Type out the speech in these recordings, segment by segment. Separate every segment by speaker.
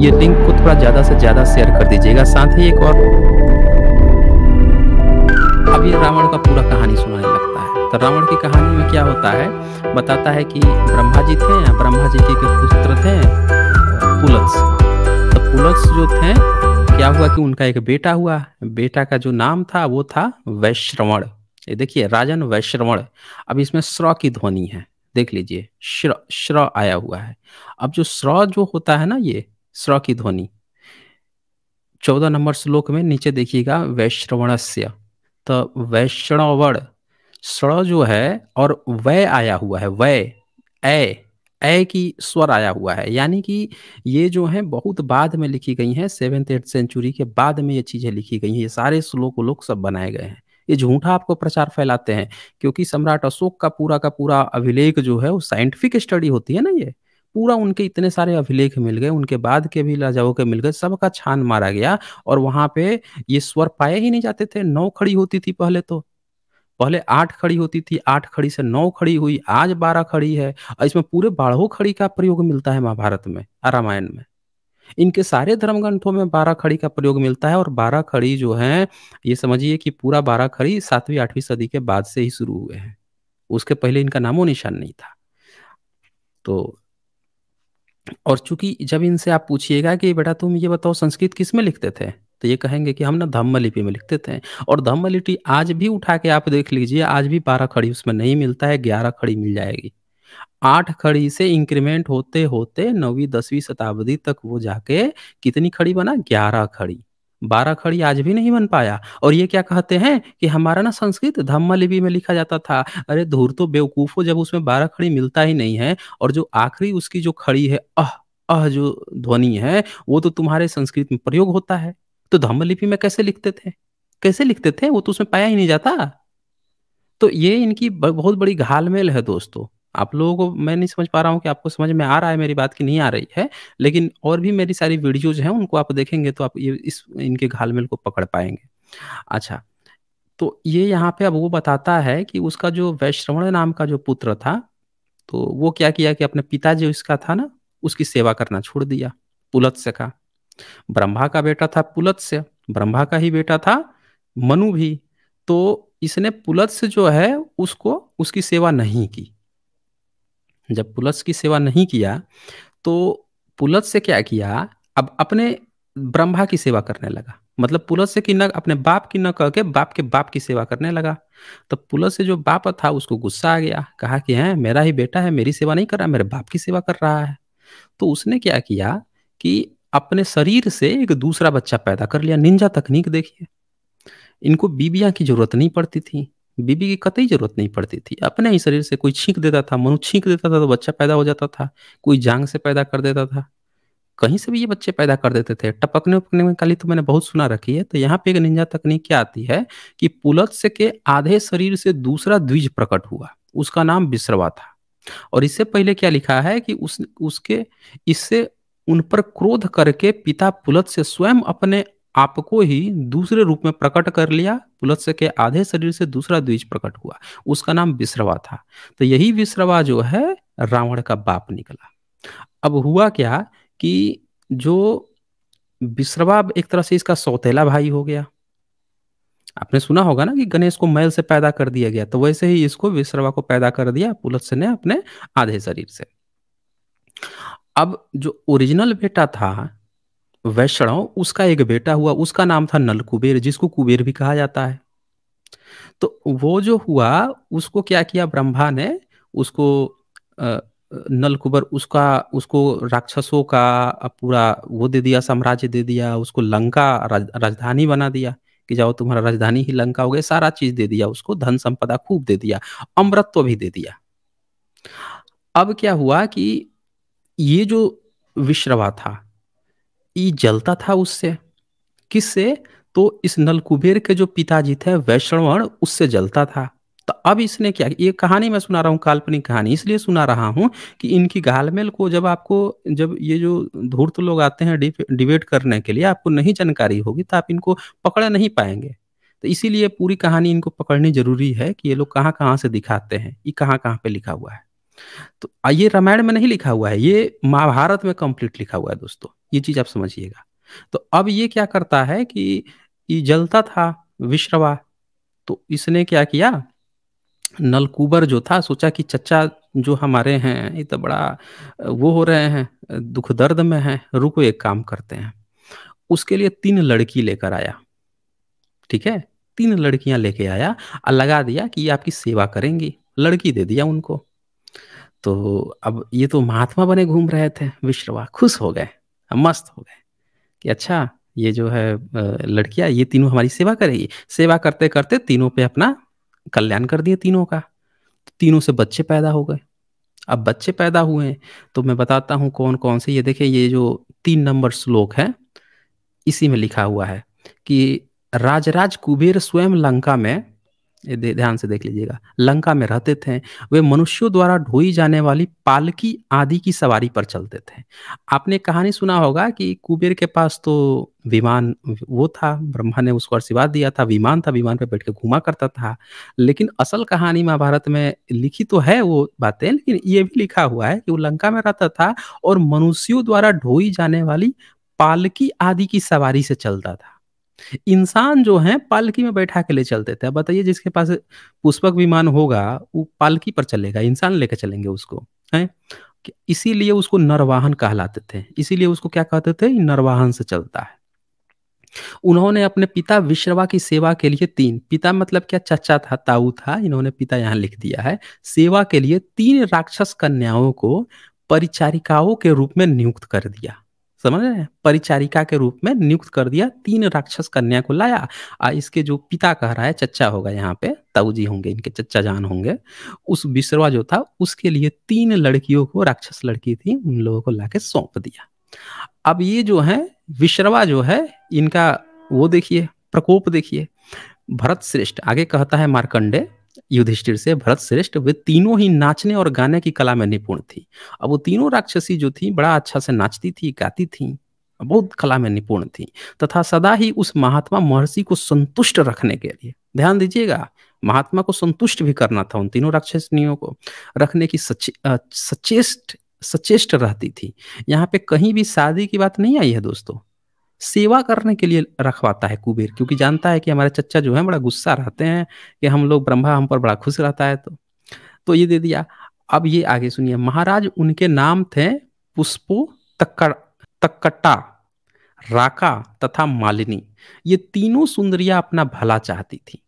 Speaker 1: ये लिंक को थोड़ा ज़्यादा से ज़्यादा शेयर कर दीजिएगा साथ ही एक और अब ये रावण का पूरा कहानी सुनाने लगता है तो रावण की कहानी में क्या होता है बताता है कि ब्रह्मा जी थे ब्रह्मा जी के पुत्र थे पुलस तो पुलस जो थे क्या हुआ कि उनका एक बेटा हुआ बेटा का जो नाम था वो था वैश्रवण ये देखिए राजन वैश्रवण अब इसमें स्र की ध्वनि है देख लीजिए श्र श्र आया हुआ है अब जो स्र जो होता है ना ये स्र की ध्वनि चौदह नंबर श्लोक में नीचे देखिएगा वैश्रवणस्य तो वैष्णवण स्र जो है और वय आया हुआ है वय ए ऐ की स्वर आया हुआ है यानी कि ये जो है बहुत बाद में लिखी गई हैं सेवेंथ एट सेंचुरी के बाद में ये चीजें लिखी गई हैं ये सारे श्लोक लोग सब बनाए गए हैं ये झूठा आपको प्रचार फैलाते हैं क्योंकि सम्राट अशोक का पूरा का पूरा अभिलेख जो है वो साइंटिफिक स्टडी होती है ना ये पूरा उनके इतने सारे अभिलेख मिल गए उनके बाद के भी राजाओं के मिल गए सबका छान मारा गया और वहां पे ये स्वर पाए ही नहीं जाते थे नौ खड़ी होती थी पहले तो पहले आठ खड़ी होती थी आठ खड़ी से नौ खड़ी हुई आज बारह खड़ी है और इसमें पूरे बाढ़ो खड़ी का प्रयोग मिलता है महाभारत में रामायण में इनके सारे धर्म ग्रंथों में बारह खड़ी का प्रयोग मिलता है और बारह खड़ी जो है ये समझिए कि पूरा बारह खड़ी सातवीं आठवीं सदी के बाद से ही शुरू हुए हैं उसके पहले इनका नामो निशान नहीं था तो और चूंकि जब इनसे आप पूछिएगा कि बेटा तुम ये बताओ संस्कृत किस में लिखते थे तो ये कहेंगे कि हम ना धम्म लिपि में लिखते थे और धम्म लिपि आज भी उठा के आप देख लीजिए आज भी बारह खड़ी उसमें नहीं मिलता है ग्यारह खड़ी मिल जाएगी आठ खड़ी से इंक्रीमेंट होते होते नौवीं दसवीं शताब्दी तक वो जाके कितनी खड़ी बना ग्यारह खड़ी बारह खड़ी आज भी नहीं बन पाया और ये क्या कहते हैं कि हमारा ना संस्कृत धम्म लिपि में लिखा जाता था अरे धूर तो बेवकूफ हो जब उसमें बारह खड़ी मिलता ही नहीं है और जो आखिरी उसकी जो खड़ी है अह अह जो ध्वनि है वो तो तुम्हारे संस्कृत में प्रयोग होता है तो धम्म लिपि में कैसे लिखते थे कैसे लिखते थे वो तो उसमें पाया ही नहीं जाता तो ये इनकी बहुत बड़ी घालमेल है दोस्तों आप लोगों को मैं नहीं समझ पा रहा हूँ कि आपको समझ में आ रहा है मेरी बात की नहीं आ रही है लेकिन और भी मेरी सारी वीडियोज हैं उनको आप देखेंगे तो आप ये इस इनके घालमेल को पकड़ पाएंगे अच्छा तो ये यहाँ पे अब वो बताता है कि उसका जो वैश्रवण नाम का जो पुत्र था तो वो क्या किया कि अपने पिता जो इसका था ना उसकी सेवा करना छोड़ दिया पुलत्स्य का ब्रह्मा का बेटा था पुलत्स्य ब्रह्मा का ही बेटा था मनु भी तो इसने पुलत्स्य जो है उसको उसकी सेवा नहीं की जब पुलस की सेवा नहीं किया तो पुलस से क्या किया अब अपने ब्रह्मा की सेवा करने लगा मतलब पुलस से कि न अपने बाप की न कह के बाप के बाप की सेवा करने लगा तो पुलस से जो बाप था उसको गुस्सा आ गया कहा कि है मेरा ही बेटा है मेरी सेवा नहीं कर रहा मेरे बाप की सेवा कर रहा है तो उसने क्या किया कि अपने शरीर से एक दूसरा बच्चा पैदा कर लिया निंजा तकनीक देखिए इनको बीबिया की जरूरत नहीं पड़ती थी बीबी की कतई जरूरत नहीं पड़ती थी अपने ही शरीर से कोई छींक देता था मनु छींक देता था तो बच्चा पैदा हो जाता था कोई जांग से पैदा कर देता था कहीं से भी ये बच्चे पैदा कर देते थे टपकने उपकने में काली तो मैंने बहुत सुना रखी है तो यहाँ पे एक निंजा तकनीक क्या आती है कि पुलत्स के आधे शरीर से दूसरा द्विज प्रकट हुआ उसका नाम बिश्रवा था और इससे पहले क्या लिखा है कि उस उसके इससे उन पर क्रोध करके पिता पुलत से स्वयं अपने आपको ही दूसरे रूप में प्रकट कर लिया पुलत्स्य के आधे शरीर से दूसरा द्विज प्रकट हुआ उसका नाम विश्रवा था तो यही विश्रवा जो है रावण का बाप निकला अब हुआ क्या कि जो विश्रवा एक तरह से इसका सौतेला भाई हो गया आपने सुना होगा ना कि गणेश को मैल से पैदा कर दिया गया तो वैसे ही इसको विश्रवा को पैदा कर दिया पुलत्स्य ने अपने आधे शरीर से अब जो ओरिजिनल बेटा था वैष्णव उसका एक बेटा हुआ उसका नाम था नल कुबेर जिसको कुबेर भी कहा जाता है तो वो जो हुआ उसको क्या किया ब्रह्मा ने उसको आ, नल कुबर उसका उसको राक्षसों का पूरा वो दे दिया साम्राज्य दे दिया उसको लंका राज, राजधानी बना दिया कि जाओ तुम्हारा राजधानी ही लंका हो गया सारा चीज दे दिया उसको धन संपदा खूब दे दिया अमृतत्व भी दे दिया अब क्या हुआ कि ये जो विश्रवा था जलता था उससे किससे तो इस नलकुबेर के जो पिताजी थे वैश्रवण उससे जलता था तो अब इसने क्या ये कहानी मैं सुना रहा हूँ काल्पनिक कहानी इसलिए सुना रहा हूँ कि इनकी घालमेल को जब आपको जब ये जो धूर्त लोग आते हैं डिबेट करने के लिए आपको नहीं जानकारी होगी तो आप इनको पकड़ नहीं पाएंगे तो इसीलिए पूरी कहानी इनको पकड़नी जरूरी है कि ये लोग कहाँ कहाँ से दिखाते हैं ये कहाँ कहाँ पे लिखा हुआ है तो ये रामायण में नहीं लिखा हुआ है ये महाभारत में कंप्लीट लिखा हुआ है दोस्तों ये चीज आप समझिएगा तो अब ये क्या करता है कि ये जलता था विश्रवा तो इसने क्या किया नलकूबर जो था सोचा कि चचा जो हमारे हैं ये तो बड़ा वो हो रहे हैं दुख दर्द में हैं रुको एक काम करते हैं उसके लिए तीन लड़की लेकर आया ठीक है तीन लड़कियां लेके आया और लगा दिया कि ये आपकी सेवा करेंगी लड़की दे दिया उनको तो अब ये तो महात्मा बने घूम रहे थे विश्रवा खुश हो गए मस्त हो गए कि अच्छा ये जो है लड़कियां ये तीनों हमारी सेवा करेगी सेवा करते करते तीनों पे अपना कल्याण कर दिए तीनों का तो तीनों से बच्चे पैदा हो गए अब बच्चे पैदा हुए तो मैं बताता हूँ कौन कौन से ये देखिए ये जो तीन नंबर श्लोक है इसी में लिखा हुआ है कि राजराज कुबेर स्वयं लंका में ध्यान से देख लीजिएगा लंका में रहते थे वे मनुष्यों द्वारा ढोई जाने वाली पालकी आदि की सवारी पर चलते थे आपने कहानी सुना होगा कि कुबेर के पास तो विमान वो था ब्रह्मा ने उसको आशीर्वाद दिया था विमान था विमान पर बैठ के घुमा करता था लेकिन असल कहानी महाभारत में लिखी तो है वो बातें लेकिन ये भी लिखा हुआ है कि वो लंका में रहता था और मनुष्यों द्वारा ढोई जाने वाली पालकी आदि की सवारी से चलता था इंसान जो है पालकी में बैठा के ले चलते थे बताइए जिसके पास पुष्पक विमान होगा वो पालकी पर चलेगा इंसान लेकर चलेंगे उसको है इसीलिए उसको नरवाहन कहलाते थे इसीलिए उसको क्या कहते थे नरवाहन से चलता है उन्होंने अपने पिता विश्रवा की सेवा के लिए तीन पिता मतलब क्या चचा था ताऊ था इन्होंने पिता यहाँ लिख दिया है सेवा के लिए तीन राक्षस कन्याओं को परिचारिकाओं के रूप में नियुक्त कर दिया समझ रहे हैं परिचारिका के रूप में नियुक्त कर दिया तीन राक्षस कन्या को लाया और इसके जो पिता कह रहा है चच्चा होगा यहाँ पे ताऊजी होंगे इनके चच्चा जान होंगे उस विश्रवा जो था उसके लिए तीन लड़कियों को राक्षस लड़की थी उन लोगों को लाके सौंप दिया अब ये जो है विश्रवा जो है इनका वो देखिए प्रकोप देखिए भरत श्रेष्ठ आगे कहता है मार्कंडे युधिष्ठिर से भरत श्रेष्ठ वे तीनों ही नाचने और गाने की कला में निपुण थी अब वो तीनों राक्षसी जो थी बड़ा अच्छा से नाचती थी गाती थी बहुत कला में निपुण थी तथा सदा ही उस महात्मा महर्षि को संतुष्ट रखने के लिए ध्यान दीजिएगा महात्मा को संतुष्ट भी करना था उन तीनों राक्षसनियों को रखने की सचे, सचेष्ट सचेष्ट रहती थी यहाँ पे कहीं भी शादी की बात नहीं आई है दोस्तों सेवा करने के लिए रखवाता है कुबेर क्योंकि जानता है कि हमारे चच्चा जो है बड़ा गुस्सा रहते हैं कि हम लोग ब्रह्मा हम पर बड़ा खुश रहता है तो तो ये दे दिया अब ये आगे सुनिए महाराज उनके नाम थे पुष्पो तक्कर तक्कटा राका तथा मालिनी ये तीनों सुंदरिया अपना भला चाहती थी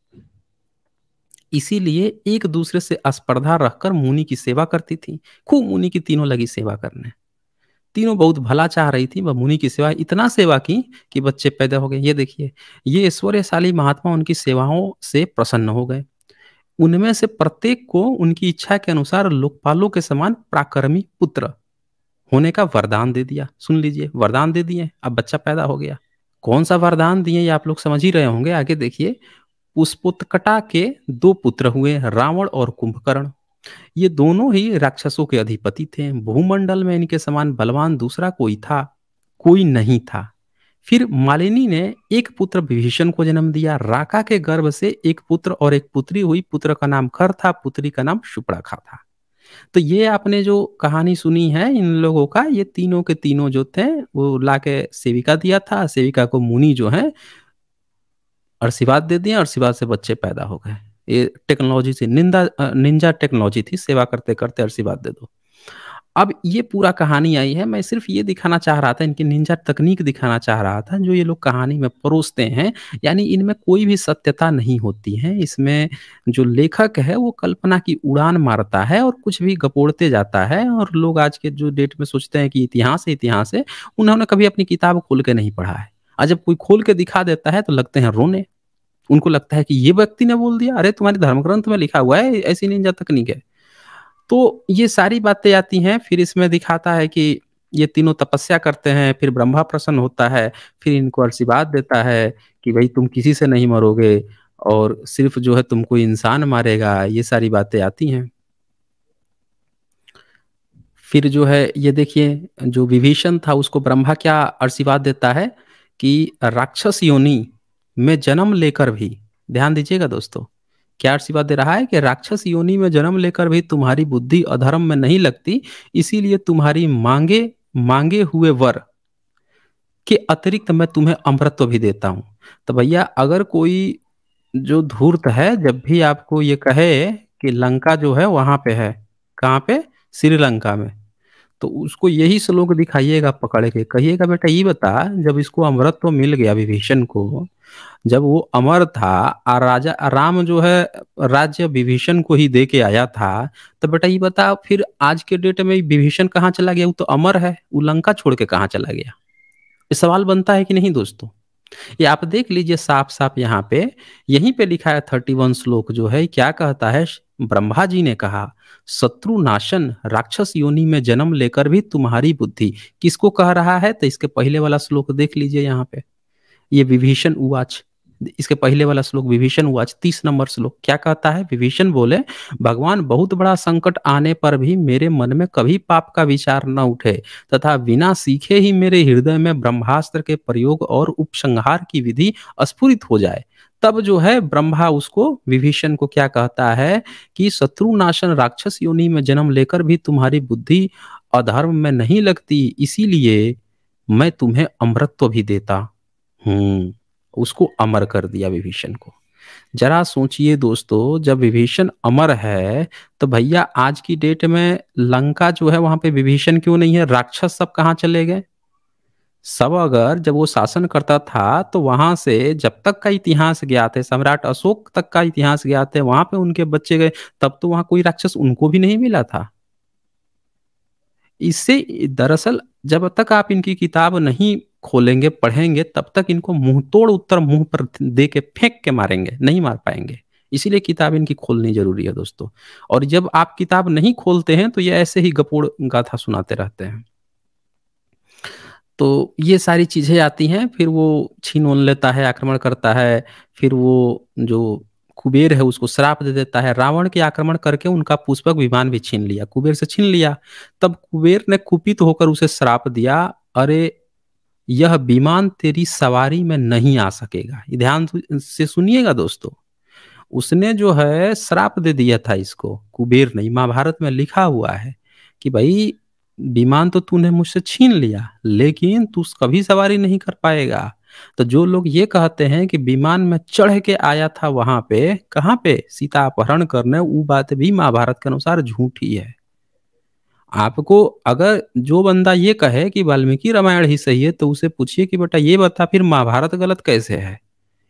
Speaker 1: इसीलिए एक दूसरे से स्पर्धा रखकर मुनि की सेवा करती थी खूब मुनि की तीनों लगी सेवा करने तीनों बहुत भला चाह रही थी वह मुनि की सेवा इतना सेवा की कि बच्चे पैदा हो गए ये देखिए ये ऐश्वर्यशाली महात्मा उनकी सेवाओं से प्रसन्न हो गए उनमें से प्रत्येक को उनकी इच्छा के अनुसार लोकपालों के समान प्राकर्मी पुत्र होने का वरदान दे दिया सुन लीजिए वरदान दे दिए अब बच्चा पैदा हो गया कौन सा वरदान दिए ये आप लोग समझ ही रहे होंगे आगे देखिए पुष्पोत्कटा के दो पुत्र हुए रावण और कुंभकर्ण ये दोनों ही राक्षसों के अधिपति थे भूमंडल में इनके समान बलवान दूसरा कोई था कोई नहीं था फिर मालिनी ने एक पुत्र विभीषण को जन्म दिया राका के गर्भ से एक पुत्र और एक पुत्री हुई पुत्र का नाम खर था पुत्री का नाम शुप्रखा था तो ये आपने जो कहानी सुनी है इन लोगों का ये तीनों के तीनों जो थे वो लाके सेविका दिया था सेविका को मुनि जो है आशीर्वाद दे दिया आशीर्वाद से बच्चे पैदा हो गए ये टेक्नोलॉजी थी निंदा निंजा टेक्नोलॉजी थी सेवा करते करते आशीर्वाद दे दो अब ये पूरा कहानी आई है मैं सिर्फ ये दिखाना चाह रहा था इनकी निंजा तकनीक दिखाना चाह रहा था जो ये लोग कहानी में परोसते हैं यानी इनमें कोई भी सत्यता नहीं होती है इसमें जो लेखक है वो कल्पना की उड़ान मारता है और कुछ भी गपोड़ते जाता है और लोग आज के जो डेट में सोचते हैं कि इतिहास है इतिहास है उन्होंने कभी अपनी किताब खोल के नहीं पढ़ा है और जब कोई खोल के दिखा देता है तो लगते हैं रोने उनको लगता है कि ये व्यक्ति ने बोल दिया अरे तुम्हारे धर्म ग्रंथ में लिखा हुआ है ऐसी निंजा तकनीक है तो ये सारी बातें आती हैं फिर इसमें दिखाता है कि ये तीनों तपस्या करते हैं फिर ब्रह्मा प्रसन्न होता है फिर इनको आशीर्वाद देता है कि भाई तुम किसी से नहीं मरोगे और सिर्फ जो है तुमको इंसान मारेगा ये सारी बातें आती हैं फिर जो है ये देखिए जो विभीषण था उसको ब्रह्मा क्या आशीर्वाद देता है कि राक्षस योनि में जन्म लेकर भी ध्यान दीजिएगा दोस्तों क्या बात दे रहा है कि राक्षस योनि में जन्म लेकर भी तुम्हारी बुद्धि अधर्म में नहीं लगती इसीलिए तुम्हारी मांगे मांगे हुए वर के अतिरिक्त मैं तुम्हें अमृतत्व भी देता हूं तो भैया अगर कोई जो धूर्त है जब भी आपको ये कहे कि लंका जो है वहां पे है कहाँ पे श्रीलंका में तो उसको यही श्लोक दिखाइएगा पकड़ के कहिएगा बेटा ये बता जब इसको अमृत तो मिल गया विभीषण को जब वो अमर था और राजा राम जो है राज्य विभीषण को ही दे के आया था तो बेटा ये बता फिर आज के डेट में विभीषण कहाँ चला गया वो तो अमर है वो लंका छोड़ के कहाँ चला गया ये सवाल बनता है कि नहीं दोस्तों ये आप देख लीजिए साफ साफ यहाँ पे यहीं पे लिखा है थर्टी वन श्लोक जो है क्या कहता है ब्रह्मा जी ने कहा शत्रु नाशन राक्षस योनि में जन्म लेकर भी तुम्हारी बुद्धि किसको कह रहा है तो इसके पहले वाला श्लोक देख लीजिए यहाँ पे ये विभीषण उवाच इसके पहले वाला श्लोक विभीषण उवाच तीस नंबर श्लोक क्या कहता है विभीषण बोले भगवान बहुत बड़ा संकट आने पर भी मेरे मन में कभी पाप का विचार न उठे तथा बिना सीखे ही मेरे हृदय में ब्रह्मास्त्र के प्रयोग और उपसंहार की विधि स्फुरित हो जाए तब जो है ब्रह्मा उसको विभीषण को क्या कहता है कि शत्रुनाशन राक्षस योनि में जन्म लेकर भी तुम्हारी बुद्धि अधर्म में नहीं लगती इसीलिए मैं तुम्हें अमृतत्व भी देता हम्म उसको अमर कर दिया विभीषण को जरा सोचिए दोस्तों जब विभीषण अमर है तो भैया आज की डेट में लंका जो है वहां पे विभीषण क्यों नहीं है राक्षस सब कहाँ चले गए सब अगर जब वो शासन करता था तो वहां से जब तक का इतिहास गया थे सम्राट अशोक तक का इतिहास गया थे वहां पे उनके बच्चे गए तब तो वहां कोई राक्षस उनको भी नहीं मिला था इससे दरअसल जब तक आप इनकी किताब नहीं खोलेंगे पढ़ेंगे तब तक इनको मुंह तोड़ उत्तर मुंह पर दे के फेंक के मारेंगे नहीं मार पाएंगे इसीलिए किताब इनकी खोलनी जरूरी है दोस्तों और जब आप किताब नहीं खोलते हैं तो ये ऐसे ही गपोड़ गाथा सुनाते रहते हैं तो ये सारी चीजें आती हैं फिर वो छीन ओन लेता है आक्रमण करता है फिर वो जो कुबेर है उसको श्राप दे देता है रावण के आक्रमण करके उनका पुष्पक विमान भी छीन लिया कुबेर से छीन लिया तब कुबेर ने कुपित होकर उसे श्राप दिया अरे यह विमान तेरी सवारी में नहीं आ सकेगा ध्यान से सुनिएगा दोस्तों उसने जो है श्राप दे दिया था इसको कुबेर ने महाभारत में लिखा हुआ है कि भाई विमान तो तूने मुझसे छीन लिया लेकिन तू कभी सवारी नहीं कर पाएगा तो जो लोग ये कहते हैं कि विमान में चढ़ के आया था वहां पे कहाँ पे सीता अपहरण करने वो बात भी महाभारत के अनुसार झूठी है आपको अगर जो बंदा ये कहे कि वाल्मीकि रामायण ही सही है तो उसे पूछिए कि बेटा ये बता फिर महाभारत गलत कैसे है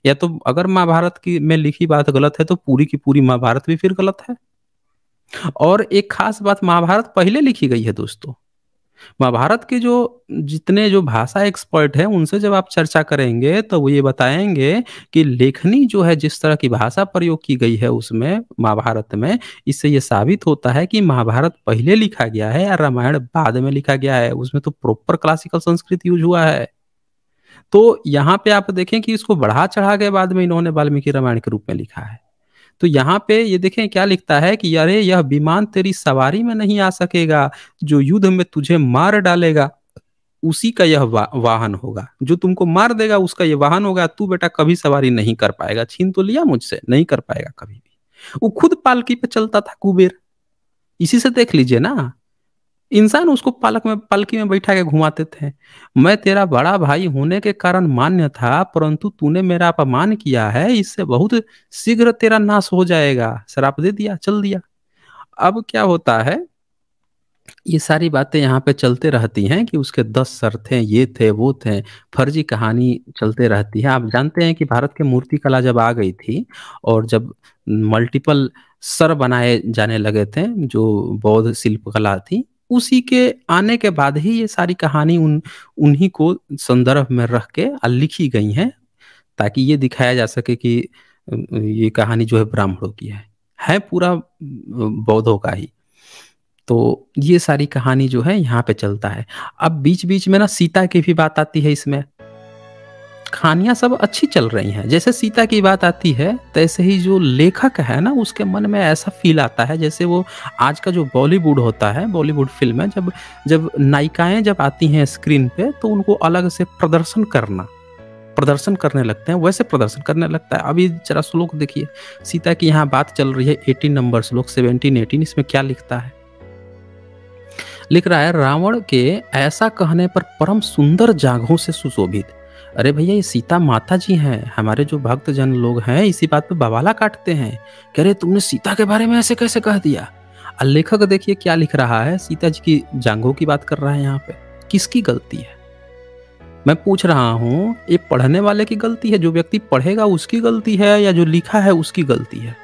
Speaker 1: या तो अगर महाभारत की में लिखी बात गलत है तो पूरी की पूरी महाभारत भी फिर गलत है और एक खास बात महाभारत पहले लिखी गई है दोस्तों महाभारत के जो जितने जो भाषा एक्सपर्ट हैं उनसे जब आप चर्चा करेंगे तो वो ये बताएंगे कि लेखनी जो है जिस तरह की भाषा प्रयोग की गई है उसमें महाभारत में इससे ये साबित होता है कि महाभारत पहले लिखा गया है या रामायण बाद में लिखा गया है उसमें तो प्रॉपर क्लासिकल संस्कृत यूज हुआ है तो यहाँ पे आप देखें कि इसको बढ़ा चढ़ा के बाद में इन्होंने वाल्मीकि रामायण के रूप में लिखा है तो यहाँ पे ये देखें क्या लिखता है कि अरे यह विमान तेरी सवारी में नहीं आ सकेगा जो युद्ध में तुझे मार डालेगा उसी का यह वा, वाहन होगा जो तुमको मार देगा उसका यह वाहन होगा तू बेटा कभी सवारी नहीं कर पाएगा छीन तो लिया मुझसे नहीं कर पाएगा कभी भी वो खुद पालकी पे चलता था कुबेर इसी से देख लीजिए ना इंसान उसको पालक में पालकी में बैठा के घुमाते थे मैं तेरा बड़ा भाई होने के कारण मान्य था परंतु तूने मेरा अपमान किया है इससे बहुत शीघ्र तेरा नाश हो जाएगा शराप दे दिया चल दिया अब क्या होता है ये सारी बातें यहाँ पे चलते रहती हैं कि उसके दस सर थे ये थे वो थे फर्जी कहानी चलते रहती है आप जानते हैं कि भारत के मूर्ति कला जब आ गई थी और जब मल्टीपल सर बनाए जाने लगे थे जो बौद्ध शिल्प कला थी उसी के आने के बाद ही ये सारी कहानी उन उन्हीं को संदर्भ में रख के लिखी गई है ताकि ये दिखाया जा सके कि ये कहानी जो है ब्राह्मणों की है है पूरा बौद्धों का ही तो ये सारी कहानी जो है यहाँ पे चलता है अब बीच बीच में ना सीता की भी बात आती है इसमें कहानियाँ सब अच्छी चल रही हैं जैसे सीता की बात आती है तैसे ही जो लेखक है ना उसके मन में ऐसा फील आता है जैसे वो आज का जो बॉलीवुड होता है बॉलीवुड फिल्म है जब जब नायिकाएं जब आती हैं स्क्रीन पे तो उनको अलग से प्रदर्शन करना प्रदर्शन करने लगते हैं वैसे प्रदर्शन करने लगता है अभी जरा श्लोक देखिए सीता की यहाँ बात चल रही है एटीन नंबर श्लोक सेवनटीन एटीन इसमें क्या लिखता है लिख रहा है रावण के ऐसा कहने पर परम सुंदर जागहों से सुशोभित अरे भैया ये सीता माता जी हैं हमारे जो भक्त जन लोग हैं इसी बात पे बवाला काटते हैं कह रहे तुमने सीता के बारे में ऐसे कैसे कह दिया और लेखक देखिए क्या लिख रहा है सीता जी की जांगों की बात कर रहा है यहाँ पे किसकी गलती है मैं पूछ रहा हूँ ये पढ़ने वाले की गलती है जो व्यक्ति पढ़ेगा उसकी गलती है या जो लिखा है उसकी गलती है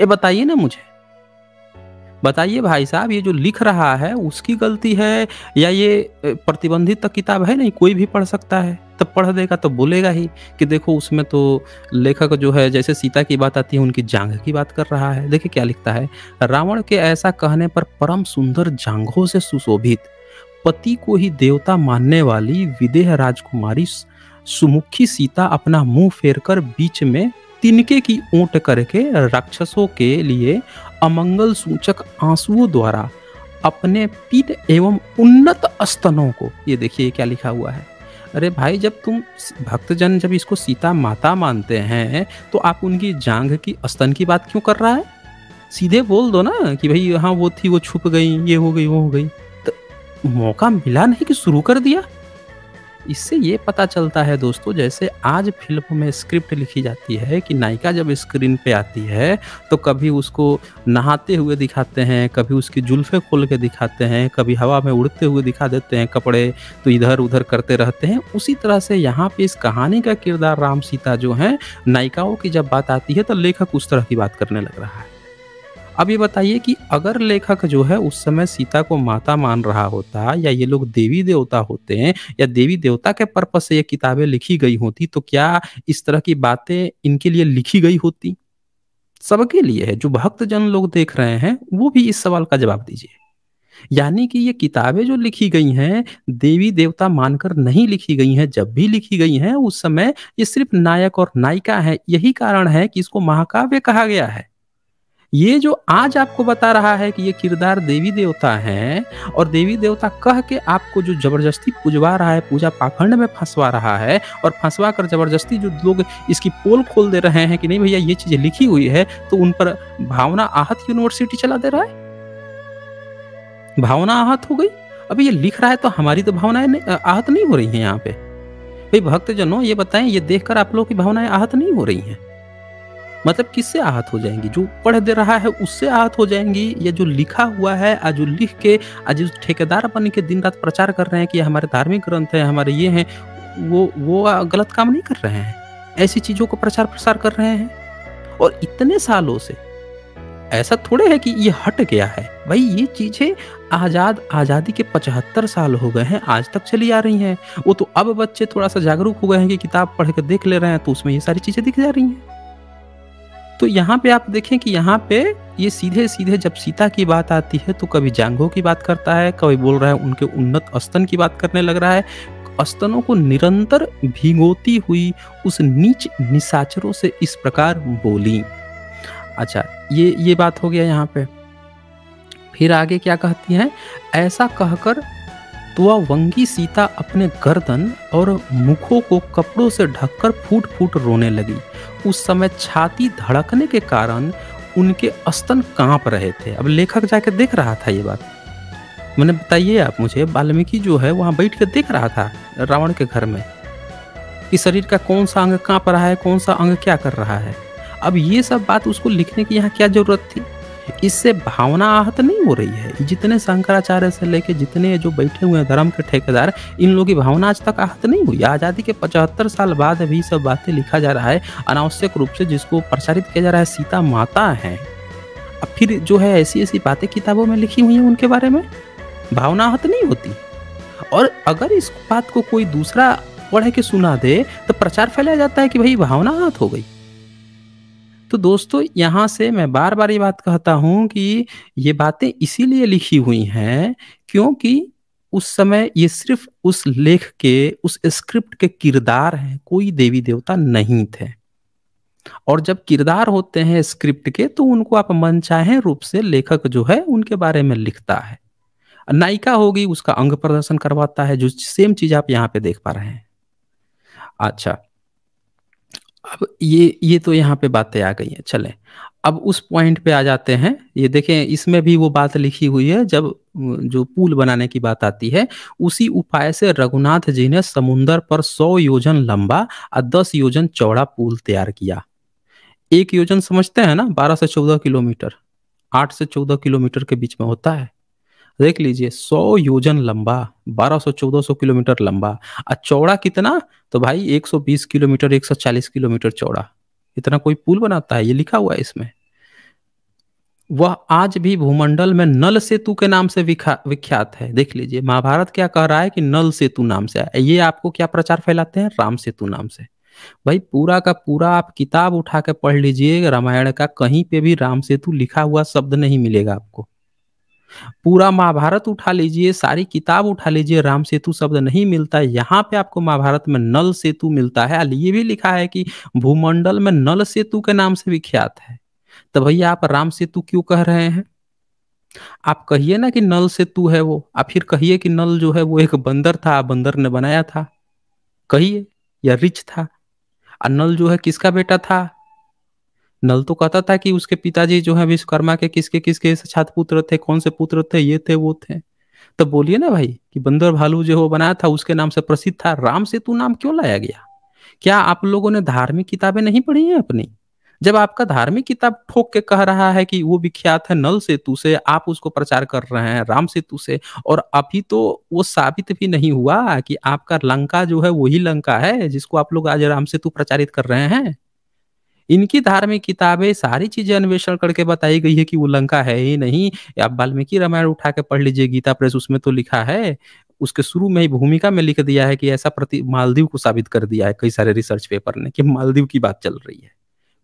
Speaker 1: ये बताइए ना मुझे बताइए भाई साहब ये जो लिख रहा है उसकी गलती है या ये प्रतिबंधित किताब है नहीं कोई भी पढ़ सकता है तब पढ़ देगा तो बोलेगा ही कि देखो उसमें तो लेखक जो है जैसे सीता की बात आती है उनकी जांघ की बात कर रहा है देखिए क्या लिखता है रावण के ऐसा कहने पर परम सुंदर जांघों से सुशोभित पति को ही देवता मानने वाली विदेह राजकुमारी सुमुखी सीता अपना मुंह फेरकर बीच में तिनके की ओट करके राक्षसों के लिए अमंगल सूचक आंसुओं द्वारा अपने पीठ एवं उन्नत स्तनों को ये देखिए क्या लिखा हुआ है अरे भाई जब तुम भक्तजन जब इसको सीता माता मानते हैं तो आप उनकी जांघ की स्तन की बात क्यों कर रहा है सीधे बोल दो ना कि भाई हाँ वो थी वो छुप गई ये हो गई वो हो गई तो मौका मिला नहीं कि शुरू कर दिया इससे ये पता चलता है दोस्तों जैसे आज फिल्म में स्क्रिप्ट लिखी जाती है कि नायिका जब स्क्रीन पे आती है तो कभी उसको नहाते हुए दिखाते हैं कभी उसकी जुल्फे खोल के दिखाते हैं कभी हवा में उड़ते हुए दिखा देते हैं कपड़े तो इधर उधर करते रहते हैं उसी तरह से यहाँ पे इस कहानी का किरदार राम सीता जो है नायिकाओं की जब बात आती है तो लेखक उस तरह की बात करने लग रहा है अब ये बताइए कि अगर लेखक जो है उस समय सीता को माता मान रहा होता या ये लोग देवी देवता होते हैं या देवी देवता के पर्पज से ये किताबें लिखी गई होती तो क्या इस तरह की बातें इनके लिए लिखी गई होती सबके लिए है जो भक्त जन लोग देख रहे हैं वो भी इस सवाल का जवाब दीजिए यानी कि ये किताबें जो लिखी गई हैं देवी देवता मानकर नहीं लिखी गई हैं जब भी लिखी गई हैं उस समय ये सिर्फ नायक और नायिका है यही कारण है कि इसको महाकाव्य कहा गया है ये जो आज आपको बता रहा है कि ये किरदार देवी देवता हैं और देवी देवता कह के आपको जो जबरदस्ती पूजवा रहा है पूजा पाखंड में फंसवा रहा है और फंसवा कर जबरदस्ती जो लोग इसकी पोल खोल दे रहे हैं कि नहीं भैया ये चीजें लिखी हुई है तो उन पर भावना आहत यूनिवर्सिटी चला दे रहा है भावना आहत हो गई अभी ये लिख रहा है तो हमारी तो भावनाएं आहत नहीं हो रही है यहाँ पे भाई भक्तजनों ये बताएं ये देखकर आप लोगों की भावनाएं आहत नहीं हो रही हैं मतलब किससे आहत हो जाएंगी जो पढ़ दे रहा है उससे आहत हो जाएंगी या जो लिखा हुआ है आज जो लिख के आज ठेकेदार बन के दिन रात प्रचार कर रहे हैं कि हमारे धार्मिक ग्रंथ है हमारे ये हैं वो वो गलत काम नहीं कर रहे हैं ऐसी चीज़ों को प्रचार प्रसार कर रहे हैं और इतने सालों से ऐसा थोड़े है कि ये हट गया है भाई ये चीज़ें आज़ाद आज़ादी के पचहत्तर साल हो गए हैं आज तक चली आ रही हैं वो तो अब बच्चे थोड़ा सा जागरूक हो गए हैं कि किताब पढ़ के देख ले रहे हैं तो उसमें ये सारी चीज़ें दिख जा रही हैं तो यहाँ पे आप देखें कि यहाँ पे ये सीधे सीधे जब सीता की बात आती है तो कभी जांघों की बात करता है कभी बोल रहा है उनके उन्नत स्तन की बात करने लग रहा है स्तनों को निरंतर भिगोती हुई उस नीच निशाचरों से इस प्रकार बोली अच्छा ये ये बात हो गया यहाँ पे फिर आगे क्या कहती हैं ऐसा कहकर तो वह वंगी सीता अपने गर्दन और मुखों को कपड़ों से ढककर फूट फूट रोने लगी उस समय छाती धड़कने के कारण उनके अस्तन कांप रहे थे अब लेखक जाके देख रहा था ये बात मैंने बताइए आप मुझे वाल्मीकि जो है वहाँ बैठ कर देख रहा था रावण के घर में कि शरीर का कौन सा अंग कांप रहा है कौन सा अंग क्या कर रहा है अब ये सब बात उसको लिखने की यहाँ क्या ज़रूरत थी इससे भावना आहत नहीं हो रही है जितने शंकराचार्य से लेके जितने जो बैठे हुए हैं धर्म के ठेकेदार इन लोगों की भावना आज तक आहत नहीं हुई आज़ादी के पचहत्तर साल बाद भी सब बातें लिखा जा रहा है अनावश्यक रूप से जिसको प्रसारित किया जा रहा है सीता माता हैं फिर जो है ऐसी ऐसी बातें किताबों में लिखी हुई हैं उनके बारे में भावना आहत नहीं होती और अगर इस बात को कोई दूसरा पढ़ के सुना दे तो प्रचार फैलाया जाता है कि भाई भावना आहत हो गई तो दोस्तों यहाँ से मैं बार बार ये बात कहता हूँ कि ये बातें इसीलिए लिखी हुई हैं क्योंकि उस समय ये सिर्फ उस लेख के उस स्क्रिप्ट के किरदार हैं कोई देवी देवता नहीं थे और जब किरदार होते हैं स्क्रिप्ट के तो उनको आप मन चाहे रूप से लेखक जो है उनके बारे में लिखता है नायिका होगी उसका अंग प्रदर्शन करवाता है जो सेम चीज आप यहाँ पे देख पा रहे हैं अच्छा अब ये ये तो यहाँ पे बातें आ गई हैं चले अब उस पॉइंट पे आ जाते हैं ये देखें इसमें भी वो बात लिखी हुई है जब जो पुल बनाने की बात आती है उसी उपाय से रघुनाथ जी ने समुन्दर पर सौ योजन लंबा और दस योजन चौड़ा पुल तैयार किया एक योजन समझते हैं ना बारह से चौदह किलोमीटर आठ से चौदह किलोमीटर के बीच में होता है देख लीजिए सौ योजन लंबा 1200-1400 किलोमीटर लंबा और चौड़ा कितना तो भाई 120 किलोमीटर 140 किलोमीटर चौड़ा इतना कोई पुल बनाता है ये लिखा हुआ है इसमें वह आज भी भूमंडल में नल सेतु के नाम से विख्यात है देख लीजिए महाभारत क्या कह रहा है कि नल सेतु नाम से ये आपको क्या प्रचार फैलाते हैं राम सेतु नाम से भाई पूरा का पूरा आप किताब उठा के पढ़ लीजिए रामायण का कहीं पे भी राम सेतु लिखा हुआ शब्द नहीं मिलेगा आपको पूरा महाभारत उठा लीजिए सारी किताब उठा लीजिए राम सेतु शब्द नहीं मिलता यहाँ पे आपको महाभारत में नल सेतु मिलता है ये भी लिखा है कि भूमंडल में नल सेतु के नाम से विख्यात है तो भैया आप राम सेतु क्यों कह रहे हैं आप कहिए ना कि नल सेतु है वो आप फिर कहिए कि नल जो है वो एक बंदर था बंदर ने बनाया था कहिए या रिच था और नल जो है किसका बेटा था नल तो कहता था कि उसके पिताजी जो है विश्वकर्मा के किसके किसके छात्र पुत्र थे कौन से पुत्र थे ये थे वो थे तो बोलिए ना भाई कि बंदर भालू जो बनाया था उसके नाम से प्रसिद्ध था राम सेतु नाम क्यों लाया गया क्या आप लोगों ने धार्मिक किताबें नहीं पढ़ी हैं अपनी जब आपका धार्मिक किताब ठोक के कह रहा है कि वो विख्यात है नल सेतु से आप उसको प्रचार कर रहे हैं राम सेतु से और अभी तो वो साबित भी नहीं हुआ कि आपका लंका जो है वही लंका है जिसको आप लोग आज राम सेतु प्रचारित कर रहे हैं इनकी धार्मिक किताबें सारी चीजें अन्वेषण करके बताई गई है कि वो लंका है ही नहीं आप वाल्मीकि रामायण उठा के पढ़ लीजिए गीता प्रेस उसमें तो लिखा है उसके शुरू में ही भूमिका में लिख दिया है कि ऐसा प्रति मालदीव को साबित कर दिया है कई सारे रिसर्च पेपर ने कि मालदीव की बात चल रही है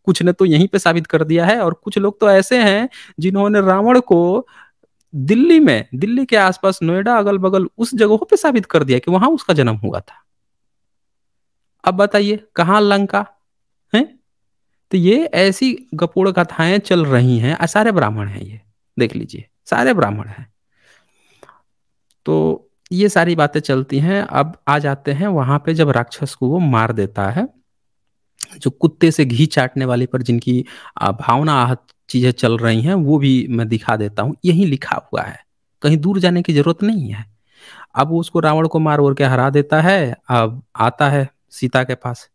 Speaker 1: कुछ ने तो यहीं पे साबित कर दिया है और कुछ लोग तो ऐसे हैं जिन्होंने रावण को दिल्ली में दिल्ली के आसपास नोएडा अगल बगल उस जगहों पे साबित कर दिया कि वहां उसका जन्म हुआ था अब बताइए कहाँ लंका तो ये ऐसी गपोड़ कथाएं चल रही हैं सारे ब्राह्मण हैं ये देख लीजिए सारे ब्राह्मण हैं तो ये सारी बातें चलती हैं अब आ जाते हैं वहां पे जब राक्षस को वो मार देता है जो कुत्ते से घी चाटने वाले पर जिनकी भावना आहत चीजें चल रही हैं वो भी मैं दिखा देता हूँ यही लिखा हुआ है कहीं दूर जाने की जरूरत नहीं है अब उसको रावण को मार ओर के हरा देता है अब आता है सीता के पास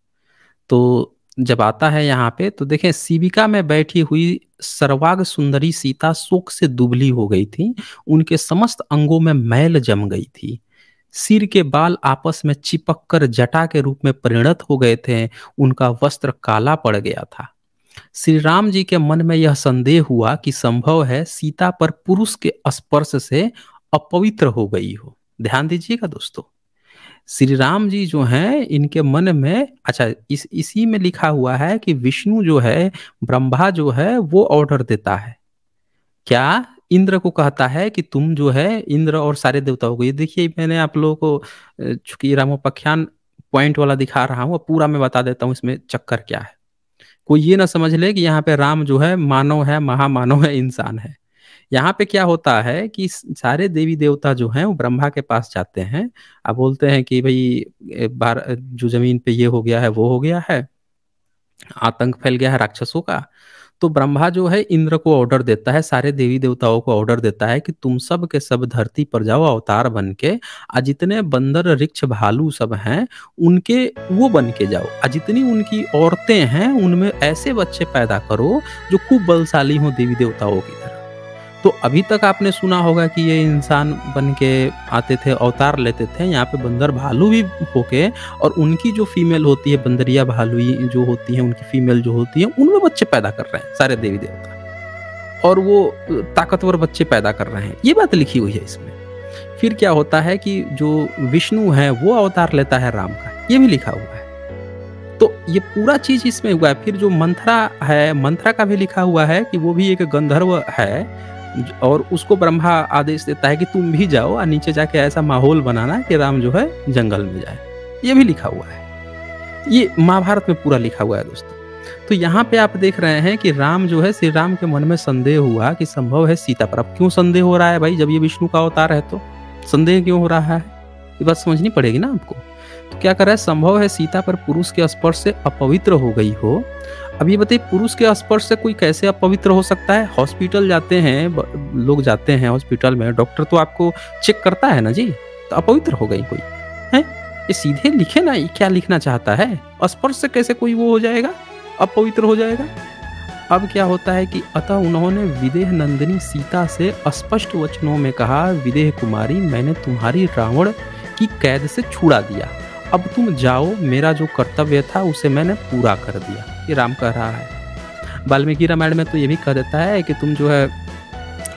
Speaker 1: तो जब आता है यहाँ पे तो देखें शिविका में बैठी हुई सर्वाग सुंदरी सीता शोक से दुबली हो गई थी उनके समस्त अंगों में मैल जम गई थी सिर के बाल आपस में चिपक कर जटा के रूप में परिणत हो गए थे उनका वस्त्र काला पड़ गया था श्री राम जी के मन में यह संदेह हुआ कि संभव है सीता पर पुरुष के स्पर्श से अपवित्र हो गई हो ध्यान दीजिएगा दोस्तों श्री राम जी जो हैं इनके मन में अच्छा इस इसी में लिखा हुआ है कि विष्णु जो है ब्रह्मा जो है वो ऑर्डर देता है क्या इंद्र को कहता है कि तुम जो है इंद्र और सारे देवताओं को ये देखिए मैंने आप लोगों को चूंकि रामोपाख्यान पॉइंट वाला दिखा रहा हूँ पूरा मैं बता देता हूँ इसमें चक्कर क्या है कोई ये ना समझ ले कि यहाँ पे राम जो है मानव है महामानव है इंसान है यहाँ पे क्या होता है कि सारे देवी देवता जो हैं वो ब्रह्मा के पास जाते हैं अब बोलते हैं कि भाई बार जो जमीन पे ये हो गया है वो हो गया है आतंक फैल गया है राक्षसों का तो ब्रह्मा जो है इंद्र को ऑर्डर देता है सारे देवी देवताओं को ऑर्डर देता है कि तुम सब के सब धरती पर जाओ अवतार बन के और जितने बंदर रिक्ष भालू सब हैं उनके वो बन के जाओ और जितनी उनकी औरतें हैं उनमें ऐसे बच्चे पैदा करो जो खूब बलशाली हो देवी देवताओं की तरह तो अभी तक आपने सुना होगा कि ये इंसान बन के आते थे अवतार लेते थे यहाँ पे बंदर भालू भी होके और उनकी जो फीमेल होती है बंदरिया भालुई जो होती है उनकी फीमेल जो होती है उनमें बच्चे पैदा कर रहे हैं सारे देवी देवता और वो ताकतवर बच्चे पैदा कर रहे हैं ये बात लिखी हुई है इसमें फिर क्या होता है कि जो विष्णु है वो अवतार लेता है राम का ये भी लिखा हुआ है तो ये पूरा चीज इसमें हुआ है फिर जो मंथरा है मंथरा का भी लिखा हुआ है कि वो भी एक गंधर्व है और उसको ब्रह्मा आदेश देता है कि तुम भी जाओ और नीचे जाके ऐसा माहौल बनाना कि राम जो है जंगल में जाए ये भी लिखा हुआ है ये महाभारत में पूरा लिखा हुआ है दोस्तों तो यहाँ पे आप देख रहे हैं कि राम जो है श्री राम के मन में संदेह हुआ कि संभव है सीता पर अब क्यों संदेह हो रहा है भाई जब ये विष्णु का अवतार है तो संदेह क्यों हो रहा है ये बात समझनी पड़ेगी ना आपको तो क्या कर रहा है संभव है सीता पर पुरुष के स्पर्श से अपवित्र हो गई हो अब ये बताइए पुरुष के स्पर्श से कोई कैसे अपवित्र हो सकता है हॉस्पिटल जाते हैं लोग जाते हैं हॉस्पिटल में डॉक्टर तो आपको चेक करता है ना जी तो अपवित्र हो गई कोई है ये सीधे लिखे ना ये क्या लिखना चाहता है स्पर्श से कैसे कोई वो हो जाएगा अपवित्र हो जाएगा अब क्या होता है कि अतः उन्होंने विदेह नंदिनी सीता से स्पष्ट वचनों में कहा विदेह कुमारी मैंने तुम्हारी रावण की कैद से छुड़ा दिया अब तुम जाओ मेरा जो कर्तव्य था उसे मैंने पूरा कर दिया ये राम कह रहा है वाल्मीकि रामायण में तो ये भी कह देता है कि तुम जो है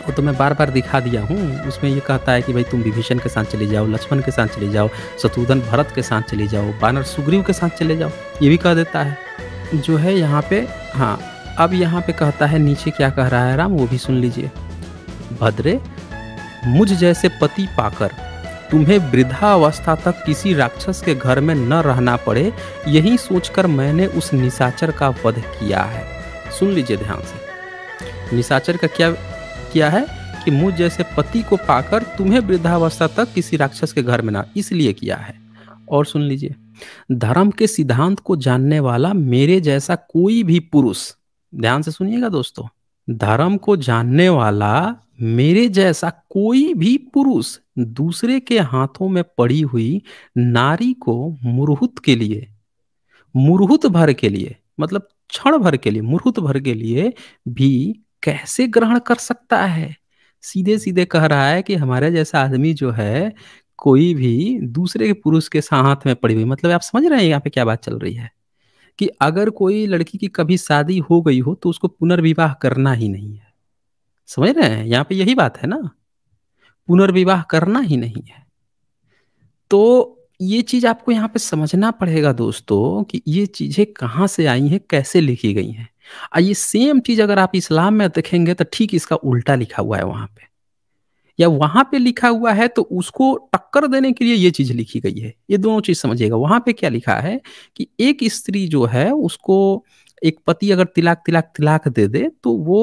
Speaker 1: वो तो मैं बार बार दिखा दिया हूँ उसमें ये कहता है कि भाई तुम विभीषण के साथ चले जाओ लक्ष्मण के साथ चले जाओ शत्रुधन भरत के साथ चले जाओ बानर सुग्रीव के साथ चले जाओ ये भी कह देता है जो है यहाँ पे हाँ अब यहाँ पे कहता है नीचे क्या कह रहा है राम वो भी सुन लीजिए भद्रे मुझ जैसे पति पाकर तुम्हें वृद्धावस्था तक किसी राक्षस के घर में न रहना पड़े यही सोचकर मैंने उस निशाचर का वध किया है सुन लीजिए ध्यान से निशाचर का क्या किया है कि मुझ जैसे पति को पाकर तुम्हें वृद्धावस्था तक किसी राक्षस के घर में ना इसलिए किया है और सुन लीजिए धर्म के सिद्धांत को जानने वाला मेरे जैसा कोई भी पुरुष ध्यान से सुनिएगा दोस्तों धर्म को जानने वाला मेरे जैसा कोई भी पुरुष दूसरे के हाथों में पड़ी हुई नारी को मुरहुत के लिए मुरहुत भर के लिए मतलब क्षण भर के लिए मुरहुत भर के लिए भी कैसे ग्रहण कर सकता है सीधे सीधे कह रहा है कि हमारे जैसा आदमी जो है कोई भी दूसरे के पुरुष के साथ में पड़ी हुई मतलब आप समझ रहे हैं यहाँ पे क्या बात चल रही है कि अगर कोई लड़की की कभी शादी हो गई हो तो उसको पुनर्विवाह करना ही नहीं है समझ रहे हैं यहाँ पे यही बात है ना पुनर्विवाह करना ही नहीं है तो ये चीज आपको यहाँ पे समझना पड़ेगा दोस्तों कि ये चीजें कहाँ से आई हैं कैसे लिखी गई हैं और ये सेम चीज अगर आप इस्लाम में देखेंगे तो ठीक इसका उल्टा लिखा हुआ है वहां पे या वहां पे लिखा हुआ है तो उसको टक्कर देने के लिए ये चीज लिखी गई है ये दोनों चीज समझिएगा वहां पे क्या लिखा है कि एक स्त्री जो है उसको एक पति अगर तिलाक तिलाक तिलाक दे दे तो वो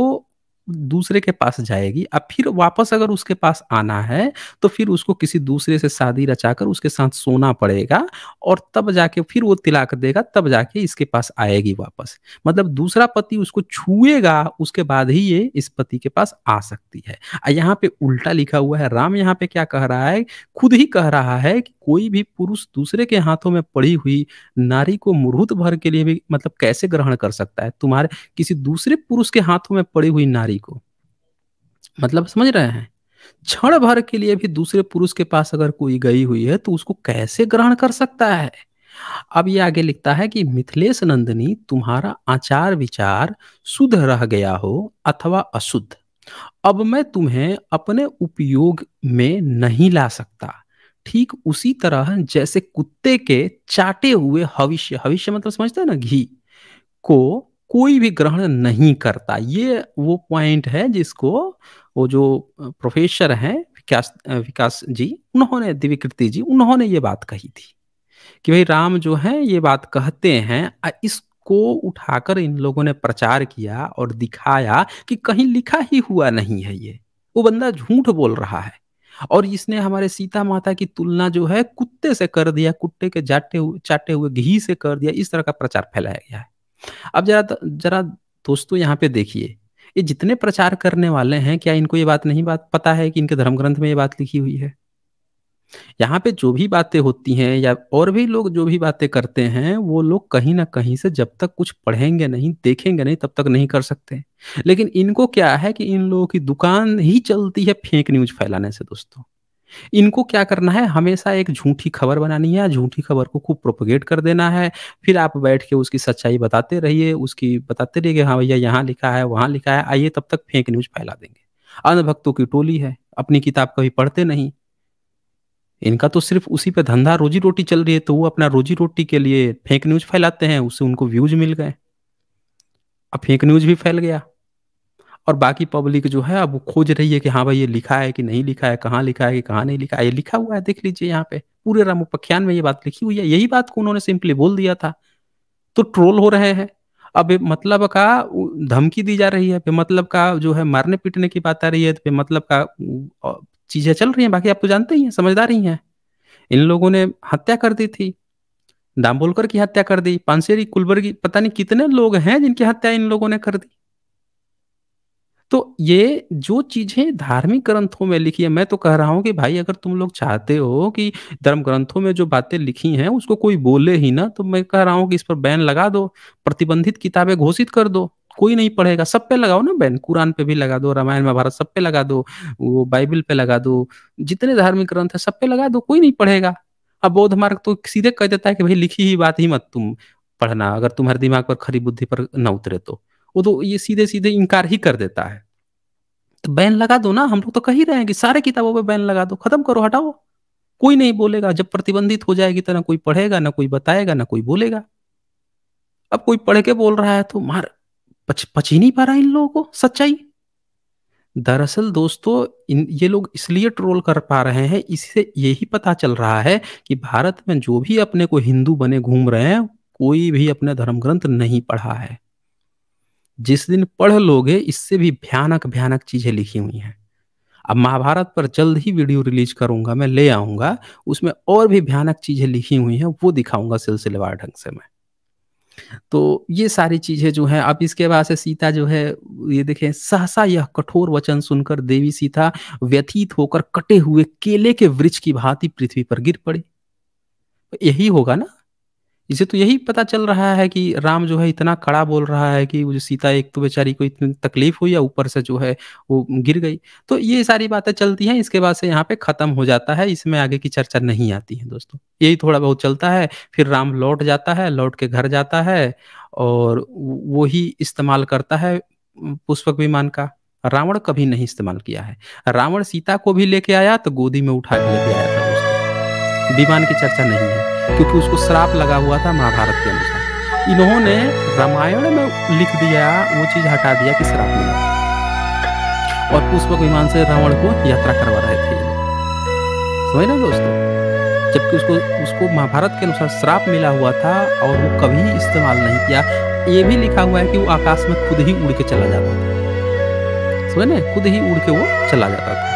Speaker 1: दूसरे के पास जाएगी अब फिर वापस अगर उसके पास आना है तो फिर उसको किसी दूसरे से शादी रचाकर उसके साथ सोना पड़ेगा और तब जाके फिर वो तिलाक देगा तब जाके इसके पास आएगी वापस मतलब दूसरा पति उसको छुएगा उसके बाद ही ये इस पति के पास आ सकती है यहाँ पे उल्टा लिखा हुआ है राम यहाँ पे क्या कह रहा है खुद ही कह रहा है कि कोई भी पुरुष दूसरे के हाथों में पड़ी हुई नारी को मुहूर्त भर के लिए भी मतलब कैसे ग्रहण कर सकता है तुम्हारे किसी दूसरे पुरुष के हाथों में पड़ी हुई नारी नारी को मतलब समझ रहे हैं क्षण भर के लिए भी दूसरे पुरुष के पास अगर कोई गई हुई है तो उसको कैसे ग्रहण कर सकता है अब ये आगे लिखता है कि मिथिलेश नंदनी तुम्हारा आचार विचार शुद्ध रह गया हो अथवा अशुद्ध अब मैं तुम्हें अपने उपयोग में नहीं ला सकता ठीक उसी तरह जैसे कुत्ते के चाटे हुए हविष्य हविष्य मतलब समझते हैं ना घी को कोई भी ग्रहण नहीं करता ये वो पॉइंट है जिसको वो जो प्रोफेसर हैं विकास विकास जी उन्होंने दिव्यकृति जी उन्होंने ये बात कही थी कि भाई राम जो है ये बात कहते हैं इसको उठाकर इन लोगों ने प्रचार किया और दिखाया कि कहीं लिखा ही हुआ नहीं है ये वो बंदा झूठ बोल रहा है और इसने हमारे सीता माता की तुलना जो है कुत्ते से कर दिया कुत्ते के जाटे हुए चाटे हुए घी से कर दिया इस तरह का प्रचार फैलाया गया है अब जरा जरा दोस्तों यहाँ पे देखिए ये जितने प्रचार करने वाले हैं क्या इनको ये बात नहीं बात पता है कि इनके धर्म ग्रंथ में ये बात लिखी हुई है यहाँ पे जो भी बातें होती हैं या और भी लोग जो भी बातें करते हैं वो लोग कहीं ना कहीं से जब तक कुछ पढ़ेंगे नहीं देखेंगे नहीं तब तक नहीं कर सकते लेकिन इनको क्या है कि इन लोगों की दुकान ही चलती है फेक न्यूज फैलाने से दोस्तों इनको क्या करना है हमेशा एक झूठी खबर बनानी है झूठी खबर को खूब प्रोपोगेट कर देना है फिर आप बैठ के उसकी सच्चाई बताते रहिए उसकी बताते रहिए हाँ भैया यहाँ लिखा है वहाँ लिखा है आइए तब तक फेक न्यूज फैला देंगे अंधभक्तों की टोली है अपनी किताब कभी पढ़ते नहीं इनका तो सिर्फ उसी पे धंधा रोजी रोटी चल रही है तो वो अपना रोजी रोटी के लिए फेक न्यूज फैलाते हैं उससे उनको व्यूज मिल गए अब फेक न्यूज भी फैल गया और बाकी पब्लिक जो है अब खोज रही है कि हाँ भाई ये लिखा है कि नहीं लिखा है कहाँ लिखा है कि कहाँ नहीं लिखा है ये लिखा हुआ है देख लीजिए यहाँ पे पूरे रामोपाख्यान में ये बात लिखी हुई है यही बात को उन्होंने सिंपली बोल दिया था तो ट्रोल हो रहे हैं अब मतलब का धमकी दी जा रही है मतलब का जो है मारने पीटने की बात आ रही है तो मतलब का चीजें चल रही हैं बाकी आप तो जानते ही हैं समझदार ही हैं इन लोगों ने हत्या कर दी थी दाम्बोलकर की हत्या कर दी पानसेरी कुलबर्गी पता नहीं कितने लोग हैं जिनकी हत्या इन लोगों ने कर दी तो ये जो चीजें धार्मिक ग्रंथों में लिखी है मैं तो कह रहा हूँ कि भाई अगर तुम लोग चाहते हो कि धर्म ग्रंथों में जो बातें लिखी हैं उसको कोई बोले ही ना तो मैं कह रहा हूँ कि इस पर बैन लगा दो प्रतिबंधित किताबें घोषित कर दो कोई नहीं पढ़ेगा सब पे लगाओ ना बैन कुरान पे भी लगा दो रामायण महाभारत सब पे लगा दो वो बाइबल पे लगा दो जितने धार्मिक ग्रंथ है सब पे लगा दो कोई नहीं पढ़ेगा अब बौद्ध मार्ग तो सीधे कह देता है कि भाई लिखी ही बात ही मत तुम पढ़ना अगर तुम्हारे दिमाग पर खरी बुद्धि पर न उतरे तो वो तो ये सीधे सीधे इनकार ही कर देता है तो बैन लगा दो ना हम लोग तो कह ही रहे हैं कि सारे किताबों पे बैन लगा दो खत्म करो हटाओ कोई नहीं बोलेगा जब प्रतिबंधित हो जाएगी तो ना कोई पढ़ेगा ना कोई बताएगा ना कोई बोलेगा अब कोई पढ़ के बोल रहा है तो मार पच पच ही नहीं पा रहा इन लोगों को सच्चाई दरअसल दोस्तों इन ये लोग इसलिए ट्रोल कर पा रहे हैं इससे यही पता चल रहा है कि भारत में जो भी अपने को हिंदू बने घूम रहे हैं कोई भी अपने धर्म ग्रंथ नहीं पढ़ा है जिस दिन पढ़ लोगे इससे भी भयानक भयानक चीजें लिखी हुई हैं अब महाभारत पर जल्द ही वीडियो रिलीज करूंगा मैं ले आऊंगा उसमें और भी भयानक चीजें लिखी हुई हैं वो दिखाऊंगा सिलसिलेवार ढंग से मैं तो ये सारी चीजें जो है अब इसके बाद से सीता जो है ये देखें सहसा यह कठोर वचन सुनकर देवी सीता व्यथित होकर कटे हुए केले के वृक्ष की भांति पृथ्वी पर गिर पड़ी यही होगा ना इसे तो यही पता चल रहा है कि राम जो है इतना कड़ा बोल रहा है कि वो जो सीता एक तो बेचारी को इतनी तकलीफ हुई या ऊपर से जो है वो गिर गई तो ये सारी बातें चलती हैं इसके बाद से यहाँ पे खत्म हो जाता है इसमें आगे की चर्चा नहीं आती है दोस्तों यही थोड़ा बहुत चलता है फिर राम लौट जाता है लौट के घर जाता है और वो ही इस्तेमाल करता है पुष्पक विमान का रावण कभी नहीं इस्तेमाल किया है रावण सीता को भी लेके आया तो गोदी में उठा के लेके आया था विमान की चर्चा नहीं है क्योंकि उसको श्राप लगा हुआ था महाभारत के अनुसार इन्होंने रामायण में लिख दिया वो चीज हटा दिया कि श्राप मिला और पुष्प विमान से रावण को यात्रा करवा रहे थे समझ ना दोस्तों जबकि उसको उसको महाभारत के अनुसार श्राप मिला हुआ था और वो कभी इस्तेमाल नहीं किया ये भी लिखा हुआ है कि वो आकाश में खुद ही उड़ के चला जाता था समझ खुद ही उड़ के वो चला जाता था